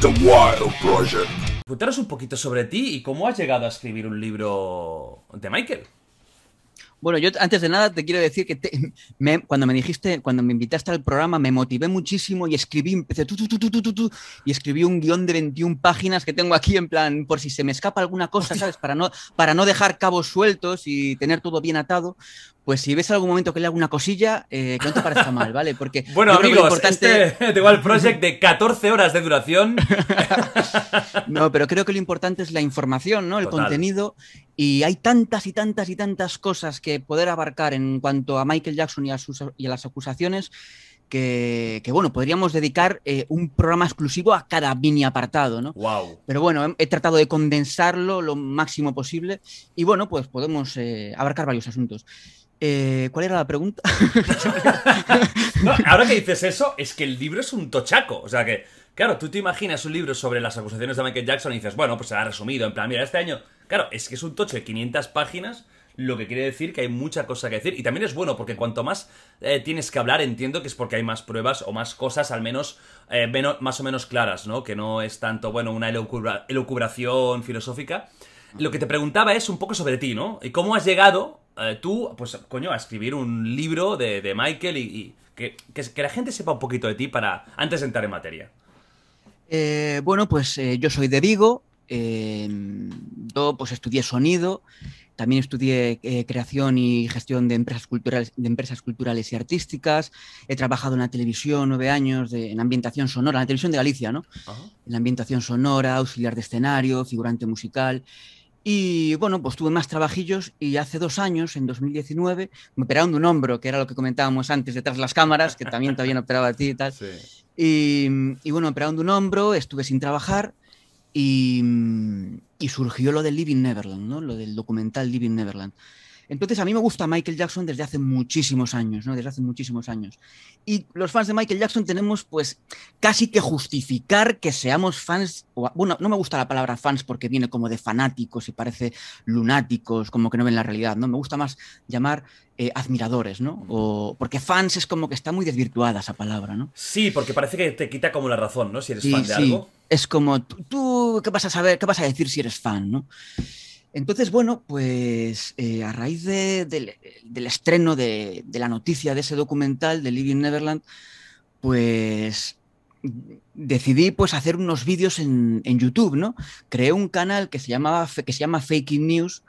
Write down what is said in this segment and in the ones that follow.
The Wild Project. un poquito sobre ti y cómo has llegado a escribir un libro de Michael. Bueno, yo antes de nada te quiero decir que cuando me dijiste, cuando me invitaste al programa, me motivé muchísimo y escribí, empecé y escribí un guión de 21 páginas que tengo aquí en plan, por si se me escapa alguna cosa, ¿sabes? Para no, para no dejar cabos sueltos y tener todo bien atado. Pues si ves algún momento que le hago una cosilla, eh, que no te parezca mal, ¿vale? Porque bueno, amigos, importante... este The Project de 14 horas de duración. no, pero creo que lo importante es la información, ¿no? El contenido y hay tantas y tantas y tantas cosas que poder abarcar en cuanto a Michael Jackson y a, sus, las acusaciones que, bueno, podríamos dedicar eh, un programa exclusivo a cada mini apartado, ¿no? Wow. Pero bueno, he, tratado de condensarlo lo máximo posible y bueno, pues podemos eh, abarcar varios asuntos. Eh, ¿Cuál era la pregunta? ahora que dices eso, es que el libro es un tochaco. O sea que, claro, tú te imaginas un libro sobre las acusaciones de Michael Jackson y dices, bueno, pues se ha resumido, en plan, mira, este año Claro, es que es un tocho de 500 páginas, lo que quiere decir que hay mucha cosa que decir. Y también es bueno, porque cuanto más eh, tienes que hablar, entiendo que es porque hay más pruebas o más cosas, al menos, eh, más o menos claras, ¿no? Que no es tanto, bueno, una elocubración elucubración filosófica. Lo que te preguntaba es un poco sobre ti, ¿no? Y cómo has llegado eh, tú, pues, coño, a escribir un libro de, Michael y, que, que, la gente sepa un poquito de ti para antes de entrar en materia. bueno, pues yo soy de Vigo, eh, yo pues estudié sonido, también estudié eh, creación y gestión de empresas, culturales, de empresas culturales y artísticas. He trabajado en la televisión nueve años de, en ambientación sonora, en la televisión de Galicia, ¿no? En la ambientación sonora, auxiliar de escenario, figurante musical. Y bueno, pues tuve más trabajillos y hace dos años, en 2019, me operaron de un hombro, que era lo que comentábamos antes detrás de las cámaras, que también todavía operaba a y tal. Y, y, bueno, me operaron de un hombro, estuve sin trabajar Mm, y, surgió lo de Living Neverland, ¿no? lo del documental Living Neverland. Entonces, a mí me gusta Michael Jackson desde hace muchísimos años, ¿no? Desde hace muchísimos años. Y los fans de Michael Jackson tenemos, pues, casi que justificar que seamos fans. bueno, no me gusta la palabra fans porque viene como de fanáticos y parece lunáticos, como que no ven la realidad, ¿no? Me gusta más llamar eh, admiradores, ¿no? porque fans es como que está muy desvirtuada esa palabra, ¿no? Sí, porque parece que te quita como la razón, ¿no? Si eres fan de algo es como, tú, ¿qué vas a saber? ¿Qué vas a decir si eres fan? ¿no? Entonces, bueno, pues eh, a raíz del estreno de, la noticia de ese documental de Living Neverland, pues decidí pues hacer unos vídeos en, YouTube, ¿no? Creé un canal que se, llamaba, que se llama Faking News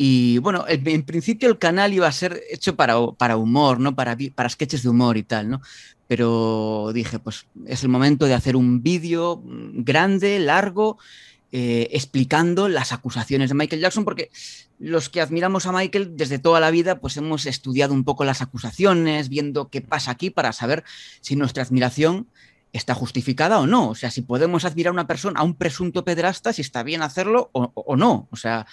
y bueno, en, principio el canal iba a ser hecho para, para humor, ¿no? Para, para sketches de humor y tal, ¿no? pero dije, pues es el momento de hacer un vídeo grande, largo, eh, explicando las acusaciones de Michael Jackson, porque los que admiramos a Michael desde toda la vida, pues hemos estudiado un poco las acusaciones, viendo qué pasa aquí para saber si nuestra admiración está justificada o no. O sea, si podemos admirar a una persona, a un presunto pedrasta, si está bien hacerlo o, o no. O sea,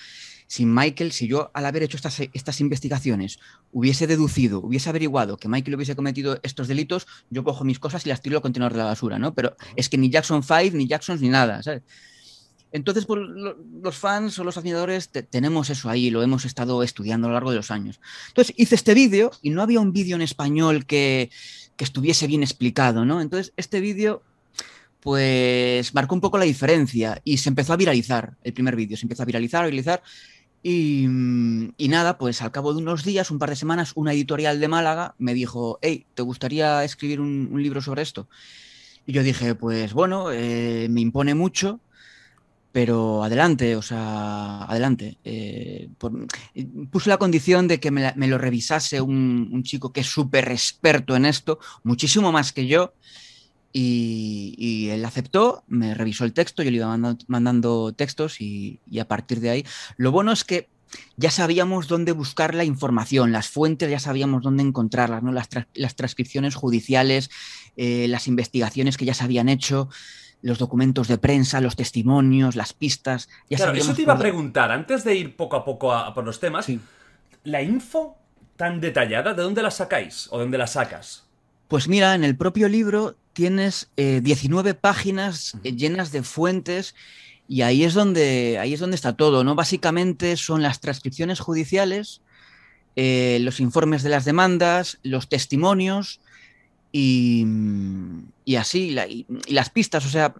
si Michael, si yo al haber hecho estas, estas investigaciones hubiese deducido, hubiese averiguado que Michael hubiese cometido estos delitos, yo cojo mis cosas y las tiro al contenedor de la basura, ¿no? Pero es que ni Jackson 5, ni Jacksons, ni nada, ¿sabes? Entonces, pues, los fans o los admiradores tenemos eso ahí, lo hemos estado estudiando a lo largo de los años. Entonces, hice este vídeo y no había un vídeo en español que, que estuviese bien explicado, ¿no? Entonces, este vídeo pues marcó un poco la diferencia y se empezó a viralizar el primer vídeo, se empezó a viralizar, a viralizar Mm, y, nada, pues al cabo de unos días, un par de semanas, una editorial de Málaga me dijo, hey, ¿te gustaría escribir un, libro sobre esto? Y yo dije, pues bueno, eh, me impone mucho, pero adelante, o sea, adelante. Eh, mm, puse la condición de que me, lo revisase un, un chico que es súper experto en esto, muchísimo más que yo, y, él aceptó, me revisó el texto, yo le iba mandando, textos y, a partir de ahí. Lo bueno es que ya sabíamos dónde buscar la información, las fuentes ya sabíamos dónde encontrarlas, ¿no? las, transcripciones judiciales, eh, las investigaciones que ya se habían hecho, los documentos de prensa, los testimonios, las pistas. claro, eso te iba a preguntar, antes de ir poco a poco por los temas, la info tan detallada, ¿de dónde la sacáis o dónde la sacas? Pues mira, en el propio libro tienes 19 eh, páginas eh, llenas de fuentes y ahí es donde ahí es donde está todo, ¿no? Básicamente son las transcripciones judiciales, eh, los informes de las demandas, los testimonios y, así, las pistas. O sea,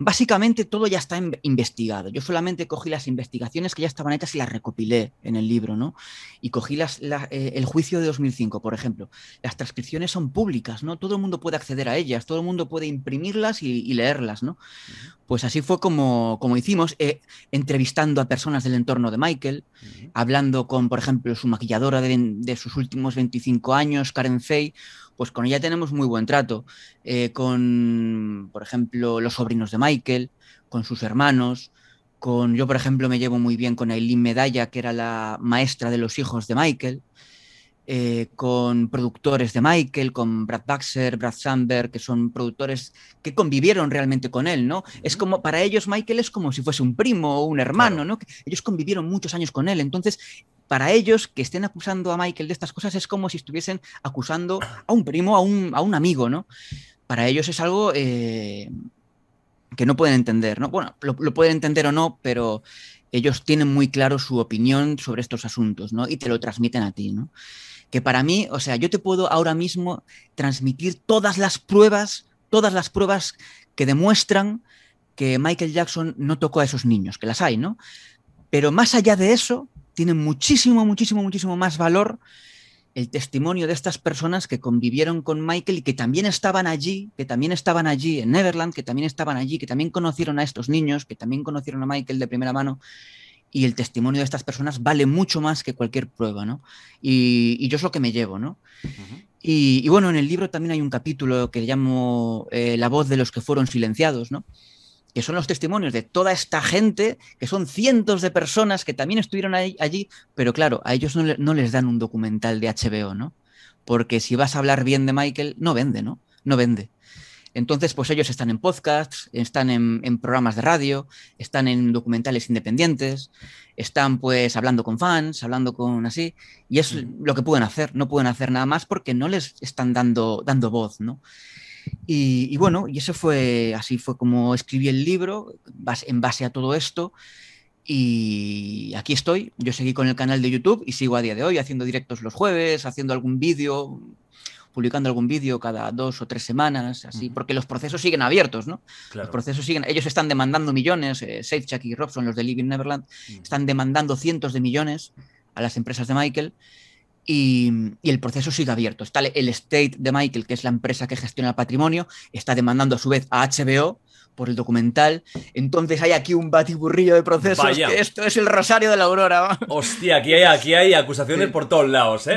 Básicamente todo ya está investigado. Yo solamente cogí las investigaciones que ya estaban hechas y las recopilé en el libro, ¿no? Y cogí las, eh, el juicio de 2005, por ejemplo. Las transcripciones son públicas, ¿no? Todo el mundo puede acceder a ellas, todo el mundo puede imprimirlas y, leerlas, ¿no? Pues así fue como, como hicimos, eh, entrevistando a personas del entorno de Michael, hablando con, por ejemplo, su maquilladora de, de sus últimos 25 años, Karen Fay, pues con ella tenemos muy buen trato. Eh, con, por ejemplo, los sobrinos de Michael, con sus hermanos, con yo, por ejemplo, me llevo muy bien con Aileen Medalla, que era la maestra de los hijos de Michael, eh, con productores de Michael, con Brad Baxter, Brad Sandberg, que son productores que convivieron realmente con él, ¿no? Es como, para ellos Michael es como si fuese un primo o un hermano, ¿no? Ellos convivieron muchos años con él, entonces para ellos que estén acusando a Michael de estas cosas es como si estuviesen acusando a un primo, a un, a un amigo, ¿no? Para ellos es algo eh, que no pueden entender, ¿no? Bueno, lo, lo pueden entender o no, pero ellos tienen muy claro su opinión sobre estos asuntos, ¿no? Y te lo transmiten a ti, ¿no? Que para mí, o sea, yo te puedo ahora mismo transmitir todas las pruebas, todas las pruebas que demuestran que Michael Jackson no tocó a esos niños, que las hay, ¿no? Pero más allá de eso, tiene muchísimo, muchísimo, muchísimo más valor el testimonio de estas personas que convivieron con Michael y que también estaban allí, que también estaban allí en Neverland, que también estaban allí, que también conocieron a estos niños, que también conocieron a Michael de primera mano. Y el testimonio de estas personas vale mucho más que cualquier prueba, ¿no? Y, yo es lo que me llevo, ¿no? y, bueno, en el libro también hay un capítulo que llamo eh, La voz de los que fueron silenciados, ¿no? que son los testimonios de toda esta gente, que son cientos de personas que también estuvieron allí, pero claro, a ellos no, les dan un documental de HBO, ¿no? Porque si vas a hablar bien de Michael, no vende, ¿no? No vende. Entonces, pues ellos están en podcasts, están en, programas de radio, están en documentales independientes, están pues hablando con fans, hablando con así, y es mm. lo que pueden hacer, no pueden hacer nada más porque no les están dando, dando voz, ¿no? Y, bueno, y eso fue así, fue como escribí el libro en base a todo esto. Y aquí estoy, yo seguí con el canal de YouTube y sigo a día de hoy haciendo directos los jueves, haciendo algún vídeo, publicando algún vídeo cada dos o tres semanas, así, porque los procesos siguen abiertos, ¿no? Los procesos siguen, ellos están demandando millones, eh, Safechuck y Robson, los de Living Neverland, están demandando cientos de millones a las empresas de Michael y, el proceso sigue abierto. Está el estate de Michael, que es la empresa que gestiona el patrimonio, está demandando a su vez a HBO por el documental. Entonces hay aquí un batiburrillo de procesos. esto es el rosario de la aurora. Hostia, aquí hay, aquí hay acusaciones por todos lados, ¿eh?